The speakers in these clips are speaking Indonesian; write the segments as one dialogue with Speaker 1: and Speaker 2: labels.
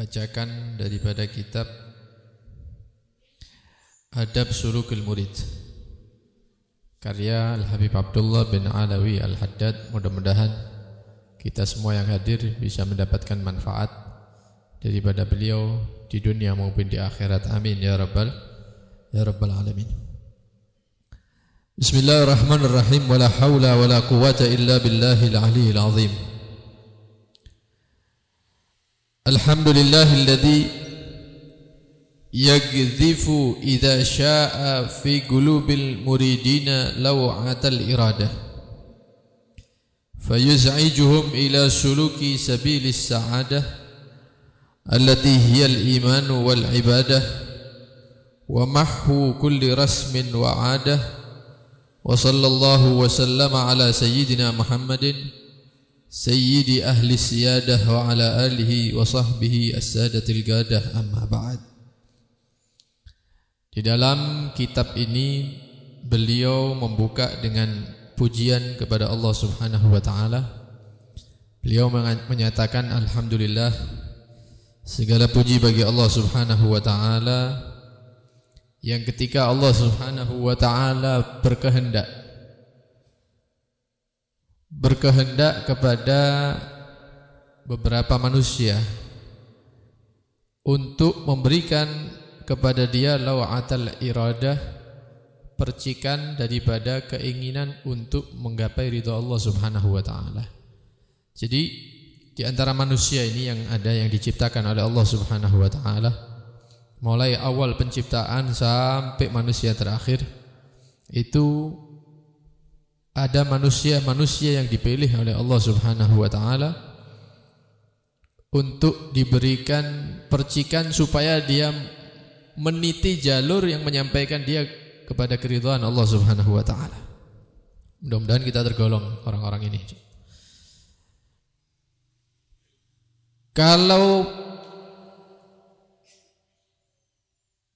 Speaker 1: bacakan daripada kitab Adab Sulukul Murid karya Al Habib Abdullah bin Alawi Al Haddad mudah-mudahan kita semua yang hadir bisa mendapatkan manfaat daripada beliau di dunia maupun di akhirat amin ya rabbal ya rabbal alamin Bismillahirrahmanirrahim wala haula wala quwata illa billahil aliyil azim الحمد لله الذي يقذف إذا شاء في قلوب المريدين لوعة الإرادة فيزعجهم إلى سلوك سبيل السعادة التي هي الإيمان والعبادة ومحو كل رسم وعادة وصلى الله وسلم على سيدنا محمد wa ala alihi wa sahbihi as-sadatil gadah amma بعد Di dalam kitab ini beliau membuka dengan pujian kepada Allah Subhanahu wa taala. Beliau menyatakan alhamdulillah segala puji bagi Allah Subhanahu wa taala yang ketika Allah Subhanahu wa taala berkehendak berkehendak kepada beberapa manusia untuk memberikan kepada dia lawatul iradah percikan daripada keinginan untuk menggapai ridho Allah Subhanahu wa taala. Jadi di antara manusia ini yang ada yang diciptakan oleh Allah Subhanahu wa taala mulai awal penciptaan sampai manusia terakhir itu ada manusia-manusia yang dipilih oleh Allah Subhanahu wa taala untuk diberikan percikan supaya dia meniti jalur yang menyampaikan dia kepada keridhaan Allah Subhanahu wa taala. Mudah-mudahan kita tergolong orang-orang ini. Kalau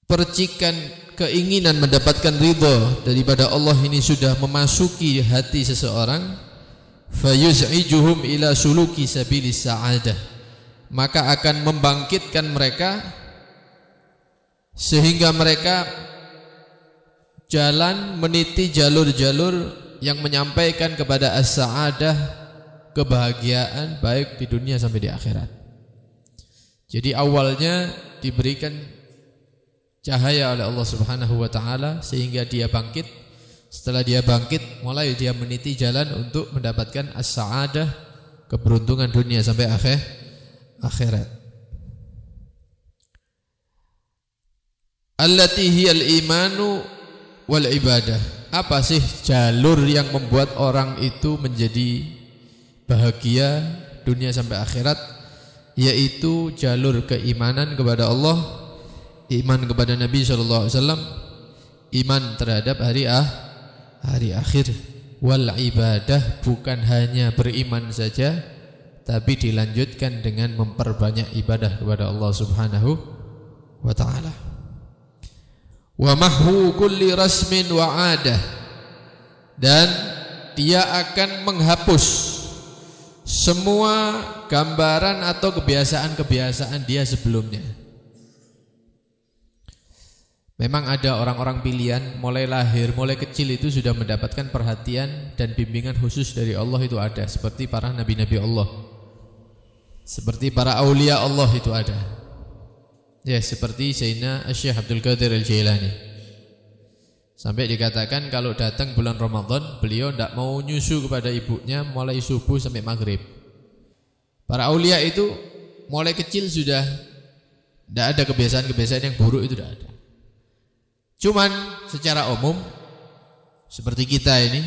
Speaker 1: percikan keinginan mendapatkan ridho daripada Allah ini sudah memasuki hati seseorang fayuz'ijuhum ila suluki sabilis sa'adah maka akan membangkitkan mereka sehingga mereka jalan meniti jalur-jalur yang menyampaikan kepada as-sa'adah kebahagiaan baik di dunia sampai di akhirat. Jadi awalnya diberikan cahaya oleh Allah Subhanahu wa taala sehingga dia bangkit. Setelah dia bangkit, mulai dia meniti jalan untuk mendapatkan as-sa'adah, keberuntungan dunia sampai akhir akhirat. Allati hiyal imanu wal ibadah. Apa sih jalur yang membuat orang itu menjadi bahagia dunia sampai akhirat? Yaitu jalur keimanan kepada Allah iman kepada Nabi sallallahu alaihi wasallam, iman terhadap hari ah, hari akhir. Wal ibadah bukan hanya beriman saja, tapi dilanjutkan dengan memperbanyak ibadah kepada Allah Subhanahu wa taala. Wa mahu kulli rasmin wa adah. Dan dia akan menghapus semua gambaran atau kebiasaan-kebiasaan dia sebelumnya Memang ada orang-orang pilihan mulai lahir, mulai kecil itu sudah mendapatkan perhatian dan bimbingan khusus dari Allah itu ada seperti para nabi-nabi Allah. Seperti para aulia Allah itu ada. Ya, seperti Sayyidina Syekh Abdul Qadir Al-Jailani. Sampai dikatakan kalau datang bulan Ramadan, beliau tidak mau nyusu kepada ibunya mulai subuh sampai maghrib. Para aulia itu mulai kecil sudah tidak ada kebiasaan-kebiasaan yang buruk itu tidak ada. Cuman secara umum seperti kita ini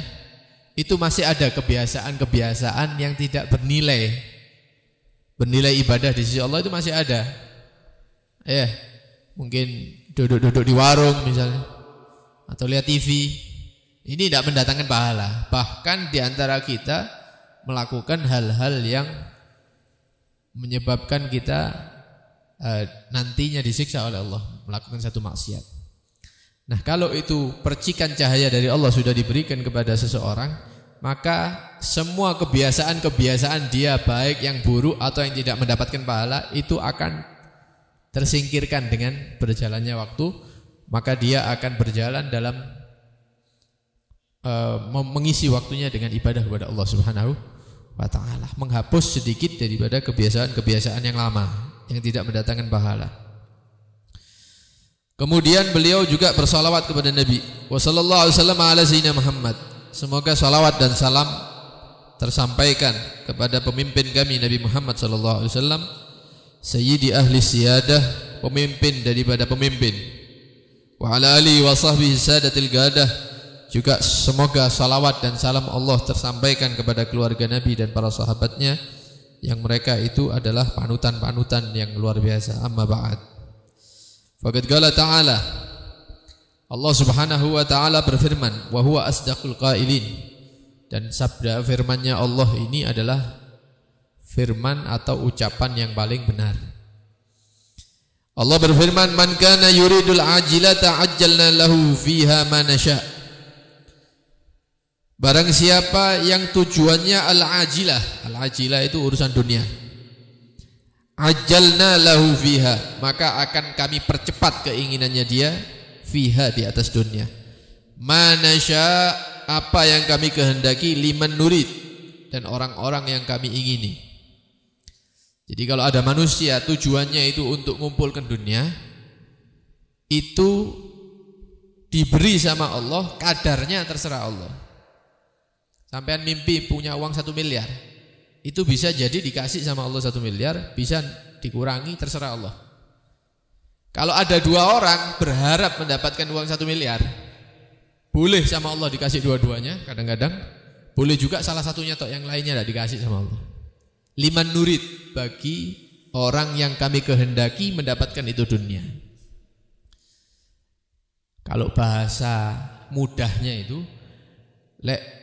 Speaker 1: itu masih ada kebiasaan-kebiasaan yang tidak bernilai. Bernilai ibadah di sisi Allah itu masih ada. Ya, mungkin duduk-duduk di warung misalnya atau lihat TV. Ini tidak mendatangkan pahala. Bahkan di antara kita melakukan hal-hal yang menyebabkan kita eh, nantinya disiksa oleh Allah melakukan satu maksiat. Nah, kalau itu percikan cahaya dari Allah sudah diberikan kepada seseorang, maka semua kebiasaan-kebiasaan dia baik yang buruk atau yang tidak mendapatkan pahala itu akan tersingkirkan dengan berjalannya waktu, maka dia akan berjalan dalam uh, mengisi waktunya dengan ibadah kepada Allah Subhanahu wa taala, menghapus sedikit daripada kebiasaan-kebiasaan yang lama yang tidak mendatangkan pahala. Kemudian beliau juga bersalawat kepada Nabi. Wassallallahu alaihi wasallam ala Muhammad. Semoga salawat dan salam tersampaikan kepada pemimpin kami Nabi Muhammad sallallahu alaihi wasallam, sayyidi ahli siyadah, pemimpin daripada pemimpin. Wa ala alihi wa sahbihi sadatil gadah. Juga semoga salawat dan salam Allah tersampaikan kepada keluarga Nabi dan para sahabatnya yang mereka itu adalah panutan-panutan yang luar biasa. Amma ba'd. Ba Fakat qala ta'ala Allah Subhanahu wa taala berfirman, "Wa huwa asdaqul qailin." Dan sabda firmannya Allah ini adalah firman atau ucapan yang paling benar. Allah berfirman, "Man kana yuridul ajilata ajjalna lahu fiha ma nasya." Barang siapa yang tujuannya al-ajilah, al-ajilah itu urusan dunia ajalna lahu fiha maka akan kami percepat keinginannya dia fiha di atas dunia manasya apa yang kami kehendaki liman nurid dan orang-orang yang kami ingini jadi kalau ada manusia tujuannya itu untuk ngumpulkan dunia itu diberi sama Allah kadarnya terserah Allah sampean mimpi punya uang satu miliar itu bisa jadi dikasih sama Allah satu miliar, bisa dikurangi terserah Allah. Kalau ada dua orang berharap mendapatkan uang satu miliar, boleh sama Allah dikasih dua-duanya kadang-kadang, boleh juga salah satunya atau yang lainnya tidak dikasih sama Allah. Lima nurid bagi orang yang kami kehendaki mendapatkan itu dunia. Kalau bahasa mudahnya itu lek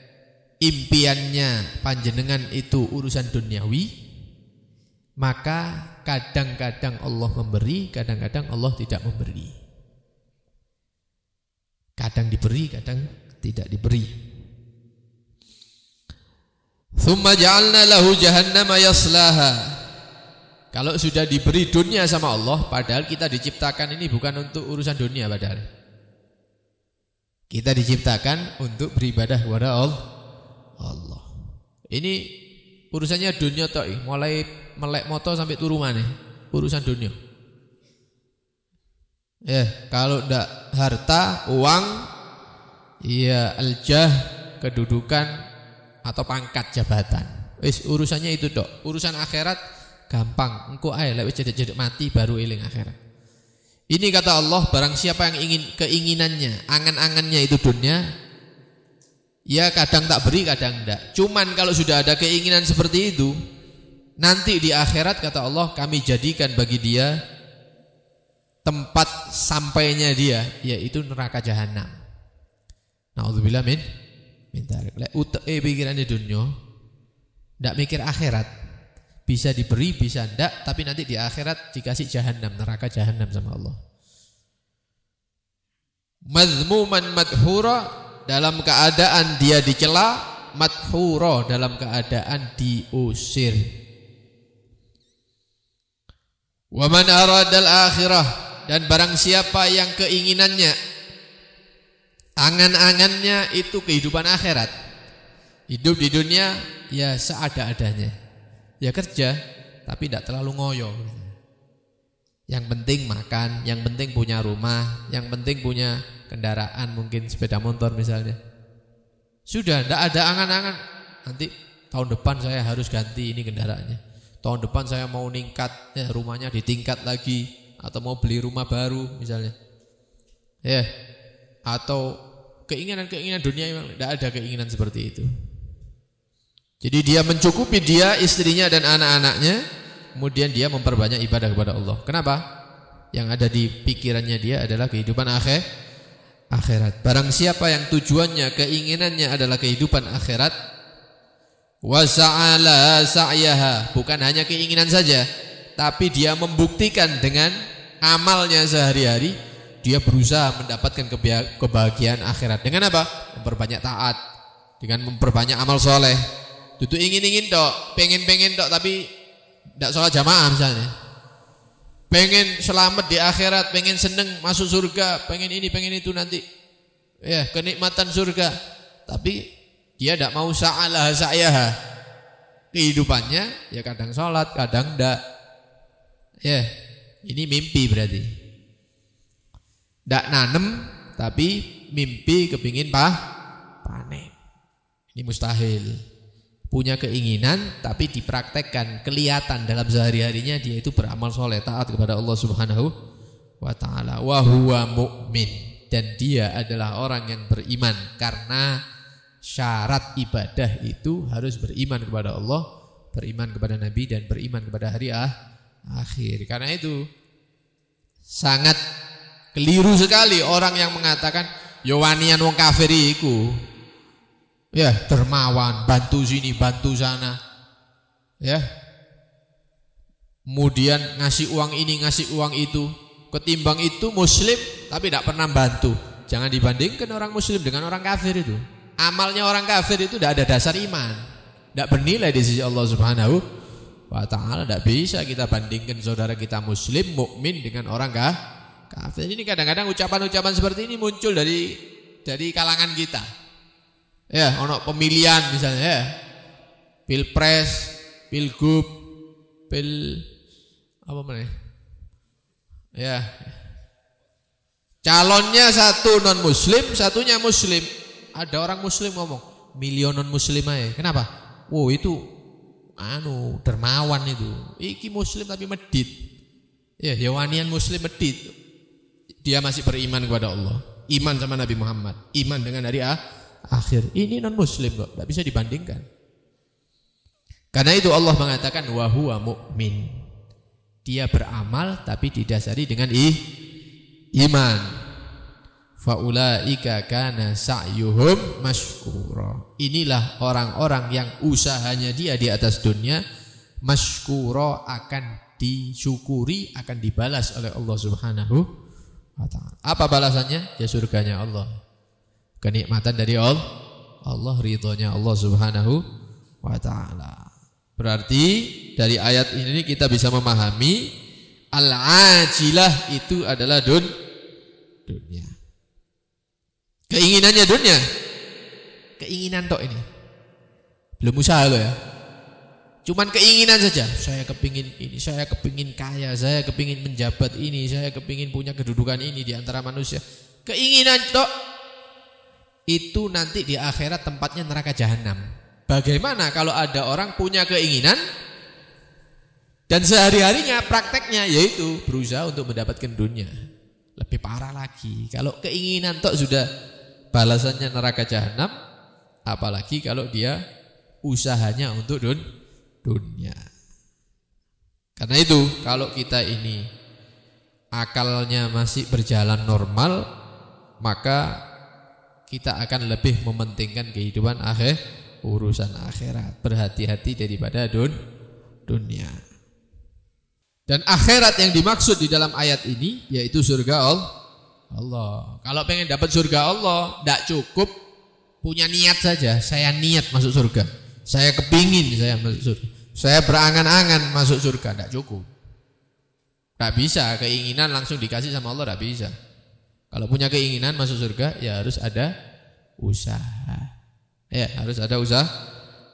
Speaker 1: impiannya panjenengan itu urusan duniawi, maka kadang-kadang Allah memberi, kadang-kadang Allah tidak memberi. Kadang diberi, kadang tidak diberi. Thumma ja'alna lahu jahannama yaslaha. Kalau sudah diberi dunia sama Allah, padahal kita diciptakan ini bukan untuk urusan dunia padahal. Kita diciptakan untuk beribadah kepada Allah. Allah. Ini urusannya dunia toh, mulai melek moto sampai turu mana? Urusan dunia. Ya, kalau ndak harta, uang, ya aljah, kedudukan atau pangkat jabatan. Wis urusannya itu dok. Urusan akhirat gampang. engkau ae lek cedek jadi mati baru eling akhirat. Ini kata Allah, barang siapa yang ingin keinginannya, angan-angannya itu dunia, Ya kadang tak beri kadang tidak Cuman kalau sudah ada keinginan seperti itu Nanti di akhirat kata Allah Kami jadikan bagi dia Tempat sampainya dia Yaitu neraka jahanam Na'udzubillah min Minta Utek eh, di dunia Tidak mikir akhirat bisa diberi bisa tidak. tapi nanti di akhirat dikasih jahanam neraka jahanam sama Allah Mazmuman madhura dalam keadaan dia dicela, madhuro dalam keadaan diusir. Wa man aradal akhirah dan barang siapa yang keinginannya angan-angannya itu kehidupan akhirat. Hidup di dunia ya seada-adanya. Ya kerja tapi tidak terlalu ngoyo. Yang penting makan, yang penting punya rumah, yang penting punya kendaraan mungkin sepeda motor misalnya. Sudah tidak ada angan-angan nanti tahun depan saya harus ganti ini kendaraannya. Tahun depan saya mau ningkat ya, rumahnya ditingkat lagi atau mau beli rumah baru misalnya. Ya. Atau keinginan-keinginan dunia memang tidak ada keinginan seperti itu. Jadi dia mencukupi dia, istrinya dan anak-anaknya, kemudian dia memperbanyak ibadah kepada Allah. Kenapa? Yang ada di pikirannya dia adalah kehidupan akhir akhirat. Barang siapa yang tujuannya, keinginannya adalah kehidupan akhirat, wasa'ala sa'yaha, bukan hanya keinginan saja, tapi dia membuktikan dengan amalnya sehari-hari, dia berusaha mendapatkan kebahagiaan akhirat. Dengan apa? Memperbanyak taat, dengan memperbanyak amal soleh. Itu ingin-ingin dok, pengen-pengen dok, tapi tidak sholat jamaah misalnya pengen selamat di akhirat, pengen seneng masuk surga, pengen ini, pengen itu nanti. Ya, kenikmatan surga. Tapi dia tidak mau sa'alah sa'yaha. Kehidupannya ya kadang sholat, kadang tidak. Ya, ini mimpi berarti. Tidak nanem, tapi mimpi kepingin pah, panen. Ini mustahil punya keinginan tapi dipraktekkan kelihatan dalam sehari-harinya dia itu beramal soleh taat kepada Allah Subhanahu wa taala wa huwa mukmin dan dia adalah orang yang beriman karena syarat ibadah itu harus beriman kepada Allah beriman kepada Nabi dan beriman kepada hari ah, akhir karena itu sangat keliru sekali orang yang mengatakan yo wanian wong kafir Ya, dermawan, bantu sini, bantu sana. Ya. Kemudian ngasih uang ini, ngasih uang itu. Ketimbang itu muslim tapi tidak pernah bantu. Jangan dibandingkan orang muslim dengan orang kafir itu. Amalnya orang kafir itu tidak ada dasar iman. Tidak bernilai di sisi Allah Subhanahu wa taala. Tidak bisa kita bandingkan saudara kita muslim mukmin dengan orang kafir. Ini kadang-kadang ucapan-ucapan seperti ini muncul dari dari kalangan kita ya ono pemilihan misalnya ya pilpres pilgub pil apa mana ya calonnya satu non muslim satunya muslim ada orang muslim ngomong milion non muslim aja kenapa wow oh, itu anu dermawan itu iki muslim tapi medit ya hewanian muslim medit dia masih beriman kepada Allah iman sama Nabi Muhammad iman dengan hari ah akhir. Ini non muslim kok, tidak bisa dibandingkan. Karena itu Allah mengatakan wahwa mukmin. Dia beramal tapi didasari dengan ih, iman. Faulaika kana sa'yuhum mashkura. Inilah orang-orang yang usahanya dia di atas dunia mashkura akan disyukuri, akan dibalas oleh Allah Subhanahu wa taala. Apa balasannya? Ya surganya Allah kenikmatan dari Allah Allah ridhonya Allah Subhanahu wa taala. Berarti dari ayat ini kita bisa memahami al-ajilah itu adalah dun dunia. Keinginannya dunia. Keinginan tok ini. Belum usaha lo ya. Cuman keinginan saja. Saya kepingin ini, saya kepingin kaya, saya kepingin menjabat ini, saya kepingin punya kedudukan ini di antara manusia. Keinginan tok itu nanti di akhirat tempatnya neraka jahanam. Bagaimana kalau ada orang punya keinginan dan sehari-harinya prakteknya yaitu berusaha untuk mendapatkan dunia. Lebih parah lagi. Kalau keinginan tok sudah balasannya neraka jahanam, apalagi kalau dia usahanya untuk dun dunia. Karena itu kalau kita ini akalnya masih berjalan normal, maka kita akan lebih mementingkan kehidupan akhir urusan akhirat. Berhati-hati daripada dun dunia. Dan akhirat yang dimaksud di dalam ayat ini yaitu surga Allah. Kalau pengen dapat surga Allah, tidak cukup punya niat saja. Saya niat masuk surga. Saya kepingin saya masuk surga. Saya berangan-angan masuk surga, tidak cukup. Tidak bisa, keinginan langsung dikasih sama Allah tidak bisa. Kalau punya keinginan masuk surga ya harus ada usaha. Ya, harus ada usaha.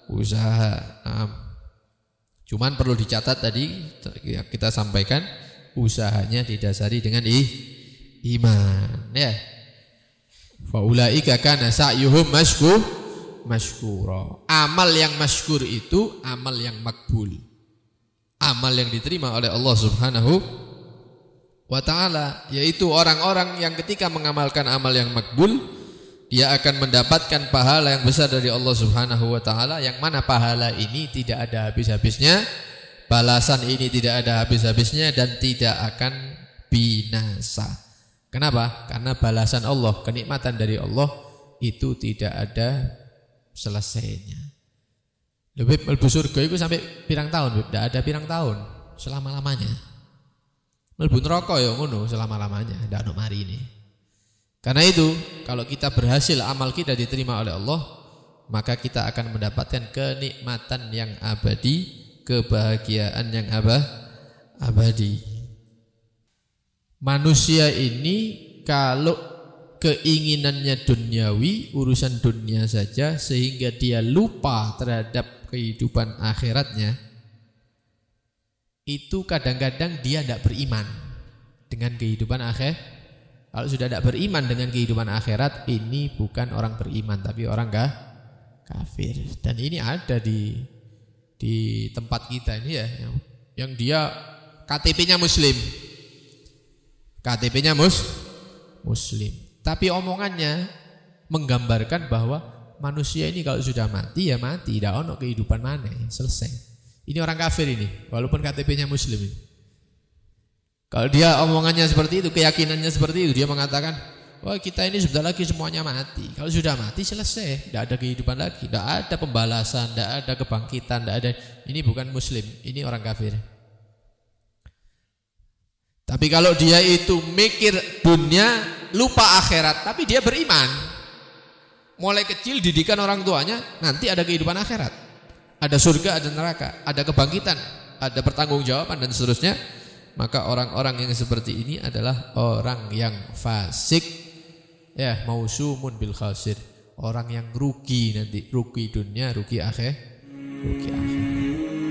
Speaker 1: Usaha. Nah, cuman perlu dicatat tadi ya, kita sampaikan usahanya didasari dengan i, iman, ya. Faulaika kana sa'yuhum masykur masykura. Amal yang masykur itu amal yang makbul. Amal yang diterima oleh Allah Subhanahu wa taala yaitu orang-orang yang ketika mengamalkan amal yang makbul dia akan mendapatkan pahala yang besar dari Allah Subhanahu wa taala yang mana pahala ini tidak ada habis-habisnya balasan ini tidak ada habis-habisnya dan tidak akan binasa kenapa karena balasan Allah kenikmatan dari Allah itu tidak ada selesainya lebih melbu surga itu sampai pirang tahun tidak ada pirang tahun selama-lamanya melbun rokok ya ngono selama-lamanya, tidak ono mari ini. Karena itu, kalau kita berhasil amal kita diterima oleh Allah, maka kita akan mendapatkan kenikmatan yang abadi, kebahagiaan yang abah, abadi. Manusia ini kalau keinginannya duniawi, urusan dunia saja sehingga dia lupa terhadap kehidupan akhiratnya, itu kadang-kadang dia tidak beriman dengan kehidupan akhir. Kalau sudah tidak beriman dengan kehidupan akhirat, ini bukan orang beriman, tapi orang gak kafir. Dan ini ada di di tempat kita ini ya, yang, yang dia KTP-nya Muslim, KTP-nya mus Muslim, tapi omongannya menggambarkan bahwa manusia ini kalau sudah mati ya mati, tidak ono kehidupan mana, selesai. Ini orang kafir ini, walaupun KTP-nya muslim ini. Kalau dia omongannya seperti itu, keyakinannya seperti itu, dia mengatakan, wah kita ini sudah lagi semuanya mati. Kalau sudah mati selesai, tidak ada kehidupan lagi, tidak ada pembalasan, tidak ada kebangkitan, tidak ada. Ini bukan muslim, ini orang kafir. Tapi kalau dia itu mikir dunia, lupa akhirat, tapi dia beriman. Mulai kecil didikan orang tuanya, nanti ada kehidupan akhirat. Ada surga, ada neraka, ada kebangkitan, ada pertanggungjawaban dan seterusnya. Maka orang-orang yang seperti ini adalah orang yang fasik. Ya, mausumun bil khasir. Orang yang rugi nanti, rugi dunia, rugi akhir, rugi akhir.